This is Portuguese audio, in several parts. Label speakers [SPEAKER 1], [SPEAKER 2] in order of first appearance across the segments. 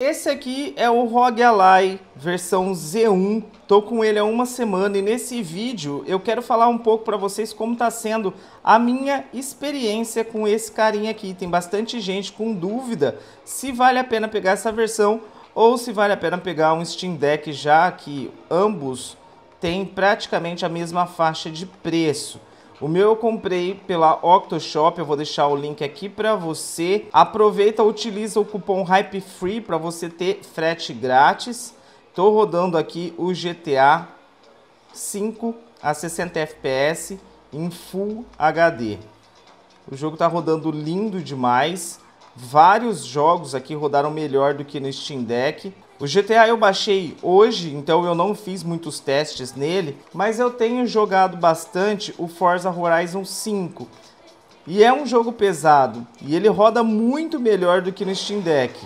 [SPEAKER 1] Esse aqui é o ROG Ally versão Z1. Tô com ele há uma semana e nesse vídeo eu quero falar um pouco para vocês como está sendo a minha experiência com esse carinha aqui. Tem bastante gente com dúvida se vale a pena pegar essa versão ou se vale a pena pegar um Steam Deck já que ambos têm praticamente a mesma faixa de preço. O meu eu comprei pela Octoshop, eu vou deixar o link aqui para você. Aproveita, utiliza o cupom Hype Free para você ter frete grátis. Estou rodando aqui o GTA 5 a 60 FPS em Full HD. O jogo está rodando lindo demais. Vários jogos aqui rodaram melhor do que no Steam Deck. O GTA eu baixei hoje, então eu não fiz muitos testes nele, mas eu tenho jogado bastante o Forza Horizon 5. E é um jogo pesado, e ele roda muito melhor do que no Steam Deck.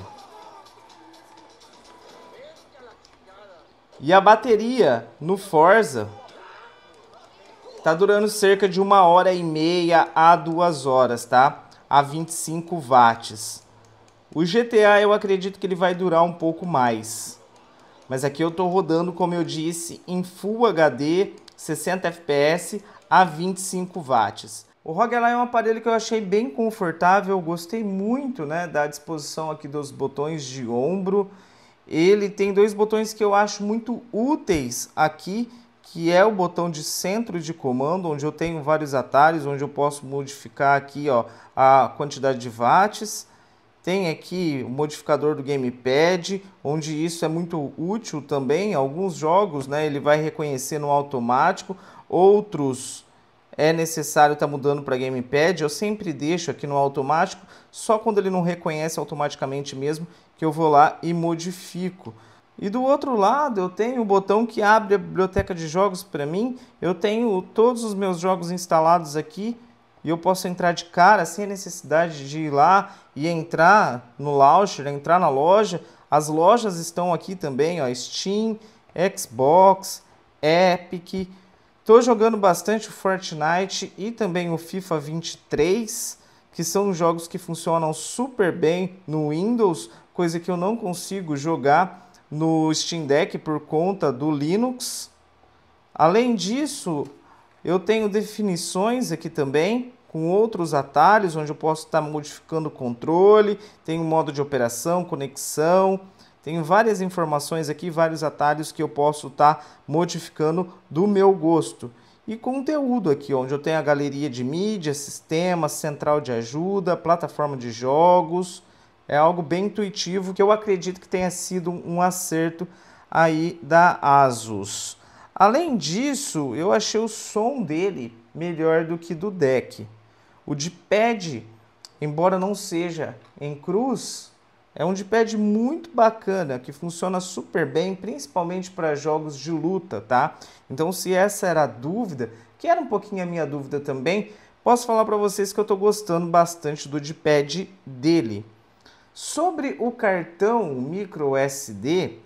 [SPEAKER 1] E a bateria no Forza tá durando cerca de uma hora e meia a duas horas, tá? A 25 watts. O GTA eu acredito que ele vai durar um pouco mais. Mas aqui eu estou rodando, como eu disse, em Full HD, 60 FPS a 25 watts. O ROG é um aparelho que eu achei bem confortável, gostei muito né, da disposição aqui dos botões de ombro. Ele tem dois botões que eu acho muito úteis aqui, que é o botão de centro de comando, onde eu tenho vários atalhos, onde eu posso modificar aqui ó, a quantidade de watts tem aqui o modificador do gamepad, onde isso é muito útil também. Alguns jogos né, ele vai reconhecer no automático, outros é necessário estar tá mudando para gamepad. Eu sempre deixo aqui no automático, só quando ele não reconhece automaticamente mesmo que eu vou lá e modifico. E do outro lado, eu tenho o botão que abre a biblioteca de jogos para mim. Eu tenho todos os meus jogos instalados aqui e eu posso entrar de cara sem a necessidade de ir lá e entrar no launcher, entrar na loja. As lojas estão aqui também, ó, Steam, Xbox, Epic. Estou jogando bastante o Fortnite e também o FIFA 23, que são jogos que funcionam super bem no Windows, coisa que eu não consigo jogar no Steam Deck por conta do Linux. Além disso, eu tenho definições aqui também, com outros atalhos, onde eu posso estar modificando o controle, tenho modo de operação, conexão, tenho várias informações aqui, vários atalhos que eu posso estar modificando do meu gosto. E conteúdo aqui, onde eu tenho a galeria de mídia, sistema, central de ajuda, plataforma de jogos. É algo bem intuitivo que eu acredito que tenha sido um acerto aí da ASUS. Além disso, eu achei o som dele melhor do que do deck. O de pad, embora não seja em cruz, é um de pad muito bacana que funciona super bem, principalmente para jogos de luta, tá? Então, se essa era a dúvida, que era um pouquinho a minha dúvida também, posso falar para vocês que eu estou gostando bastante do de pad dele. Sobre o cartão micro SD,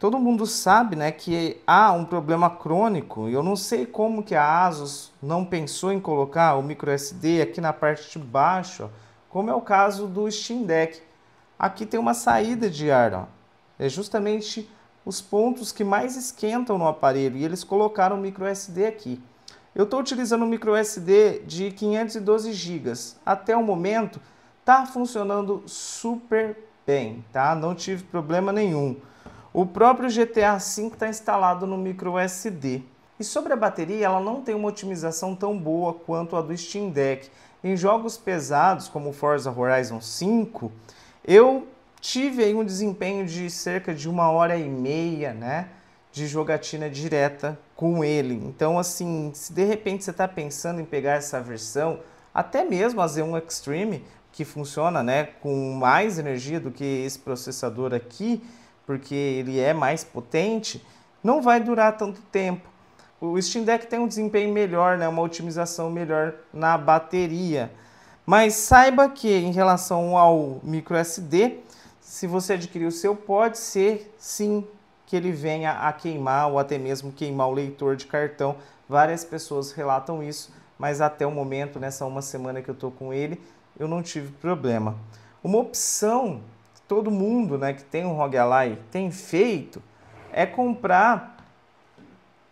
[SPEAKER 1] todo mundo sabe né, que há um problema crônico. Eu não sei como que a ASUS não pensou em colocar o microSD aqui na parte de baixo, como é o caso do Steam Deck. Aqui tem uma saída de ar, ó. é justamente os pontos que mais esquentam no aparelho e eles colocaram o microSD aqui. Eu estou utilizando um microSD de 512 GB. Até o momento está funcionando super bem, tá? Não tive problema nenhum. O próprio GTA V está instalado no micro SD. E sobre a bateria, ela não tem uma otimização tão boa quanto a do Steam Deck. Em jogos pesados, como Forza Horizon 5, eu tive um desempenho de cerca de uma hora e meia, né? De jogatina direta com ele. Então, assim, se de repente você está pensando em pegar essa versão, até mesmo a Z1 Extreme, que funciona né, com mais energia do que esse processador aqui, porque ele é mais potente, não vai durar tanto tempo. O Steam Deck tem um desempenho melhor, né, uma otimização melhor na bateria. Mas saiba que em relação ao micro SD, se você adquirir o seu, pode ser sim que ele venha a queimar ou até mesmo queimar o leitor de cartão. Várias pessoas relatam isso, mas até o momento, nessa uma semana que eu estou com ele, eu não tive problema. Uma opção todo mundo né, que tem um roguelike tem feito é comprar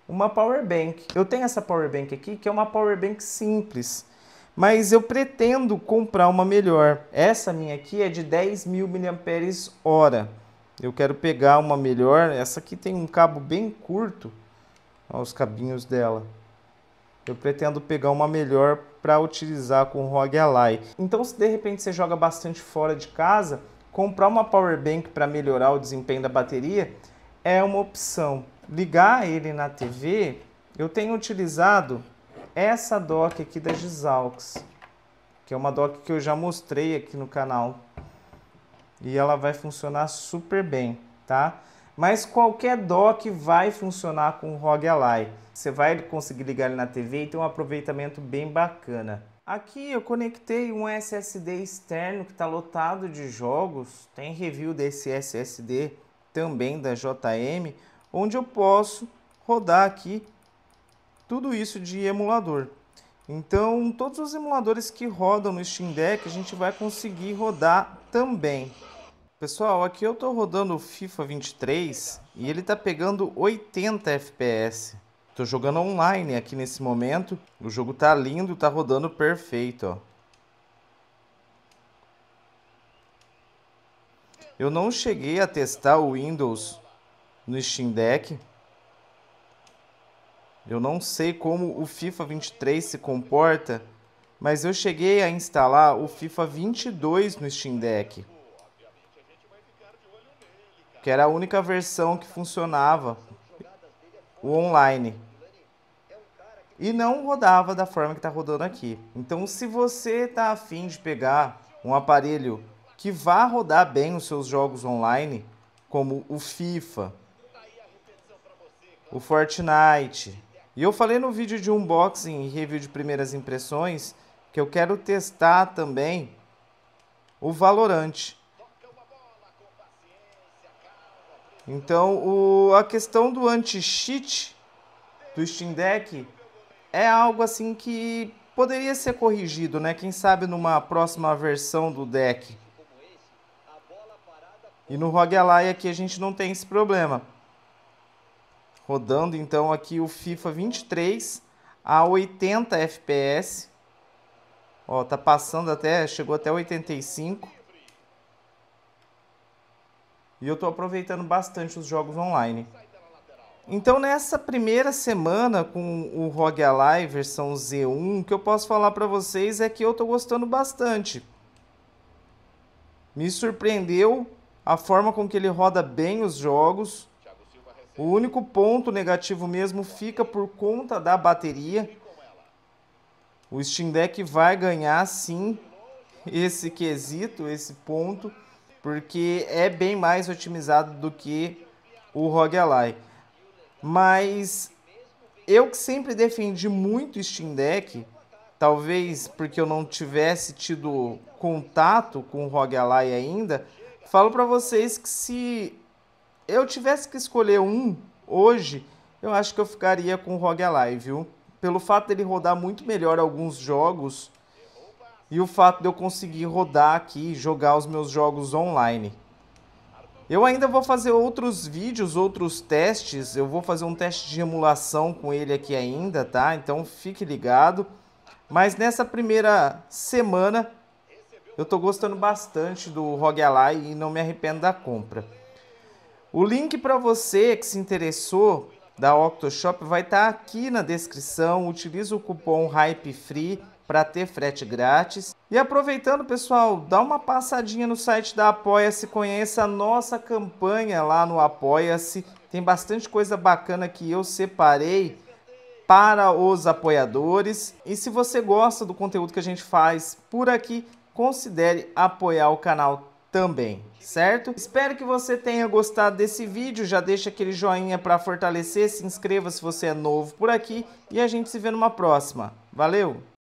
[SPEAKER 1] uma power bank. Eu tenho essa power bank aqui, que é uma power bank simples, mas eu pretendo comprar uma melhor. Essa minha aqui é de 10 mil mAh. Eu quero pegar uma melhor. Essa aqui tem um cabo bem curto, Olha os cabinhos dela. Eu pretendo pegar uma melhor para utilizar com o Ally. Então, se de repente você joga bastante fora de casa, comprar uma power bank para melhorar o desempenho da bateria é uma opção. Ligar ele na TV, eu tenho utilizado essa dock aqui da Gisalx, que é uma dock que eu já mostrei aqui no canal. E ela vai funcionar super bem, tá? Mas qualquer dock vai funcionar com o ROG Ally. Você vai conseguir ligar ele na TV e tem um aproveitamento bem bacana. Aqui eu conectei um SSD externo que está lotado de jogos. Tem review desse SSD também da JM, onde eu posso rodar aqui tudo isso de emulador. Então, todos os emuladores que rodam no Steam Deck, a gente vai conseguir rodar também. Pessoal, aqui eu estou rodando o FIFA 23 e ele está pegando 80 FPS. Estou jogando online aqui nesse momento. O jogo tá lindo, tá rodando perfeito, ó. Eu não cheguei a testar o Windows no Steam Deck. Eu não sei como o FIFA 23 se comporta, mas eu cheguei a instalar o FIFA 22 no Steam Deck que era a única versão que funcionava o online. E não rodava da forma que está rodando aqui. Então, se você está afim de pegar um aparelho que vá rodar bem os seus jogos online, como o FIFA, o Fortnite. E eu falei no vídeo de unboxing e review de primeiras impressões que eu quero testar também o Valorant. Então, o, a questão do anti-cheat do Steam Deck é algo assim que poderia ser corrigido, né? Quem sabe numa próxima versão do deck. E no ROG aqui a gente não tem esse problema. Rodando então aqui o FIFA 23 a 80 FPS. Ó, tá passando até, chegou até 85. E eu estou aproveitando bastante os jogos online. Então nessa primeira semana com o Rogue Alive versão Z1, o que eu posso falar para vocês é que eu estou gostando bastante. Me surpreendeu a forma com que ele roda bem os jogos. O único ponto negativo mesmo fica por conta da bateria. O Steam Deck vai ganhar sim esse quesito, esse ponto porque é bem mais otimizado do que o roguelike. Mas eu que sempre defendi muito o Steam Deck, talvez porque eu não tivesse tido contato com o roguelike ainda, falo para vocês que se eu tivesse que escolher um hoje, eu acho que eu ficaria com o roguelike, viu? Pelo fato dele rodar muito melhor alguns jogos e o fato de eu conseguir rodar aqui e jogar os meus jogos online. Eu ainda vou fazer outros vídeos, outros testes, eu vou fazer um teste de emulação com ele aqui ainda, tá? Então fique ligado. Mas nessa primeira semana eu tô gostando bastante do ROG Ally e não me arrependo da compra. O link para você que se interessou da Octoshop vai estar tá aqui na descrição. utilize o cupom HYPEFREE para ter frete grátis. E aproveitando, pessoal, dá uma passadinha no site da Apoia-se, conheça a nossa campanha lá no Apoia-se. Tem bastante coisa bacana que eu separei para os apoiadores. E se você gosta do conteúdo que a gente faz por aqui, considere apoiar o canal também, certo? Espero que você tenha gostado desse vídeo, já deixa aquele joinha para fortalecer, se inscreva se você é novo por aqui e a gente se vê numa próxima. Valeu!